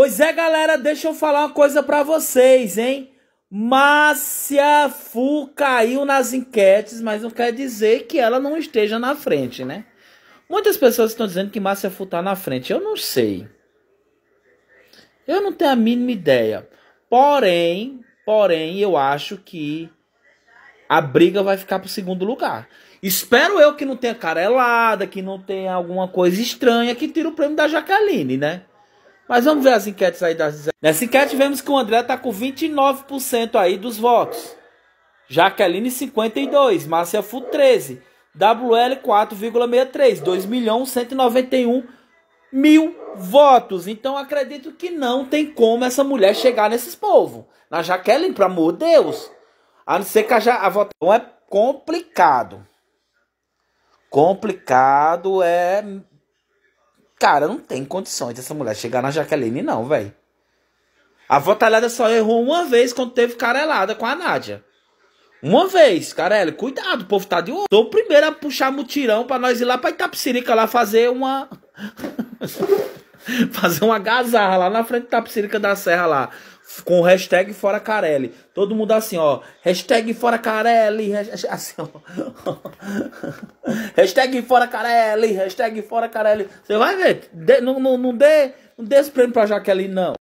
Pois é, galera, deixa eu falar uma coisa para vocês, hein? Márcia Fu caiu nas enquetes, mas não quer dizer que ela não esteja na frente, né? Muitas pessoas estão dizendo que Márcia Fu tá na frente. Eu não sei. Eu não tenho a mínima ideia. Porém, porém, eu acho que a briga vai ficar pro segundo lugar. Espero eu que não tenha carelada, que não tenha alguma coisa estranha que tire o prêmio da Jaqueline, né? Mas vamos ver as enquetes aí das. Nessa enquete vemos que o André está com 29% aí dos votos. Jaqueline 52, Márcia Fu 13, WL 4,63, 2 milhões 191 mil votos. Então acredito que não tem como essa mulher chegar nesses povos. Na Jaqueline, pelo amor de Deus. A não ser que a, ja... a votação é complicado. Complicado é Cara, não tem condições dessa mulher chegar na Jaqueline, não, velho. A Votalhada só errou uma vez quando teve carelada com a Nádia. Uma vez, Carelli, cuidado, o povo tá de ouro. Tô o primeiro a puxar mutirão pra nós ir lá pra Itapsirica lá fazer uma. fazer uma gazarra lá na frente da Psílica da Serra lá. Com o hashtag Fora Carelli. Todo mundo assim, ó. Hashtag Fora Carelli. Assim, ó. hashtag Fora Carelli. Hashtag Fora Carelli. Você vai ver. Dê, não, não, não, dê, não dê esse prêmio pra Jaqueline, não.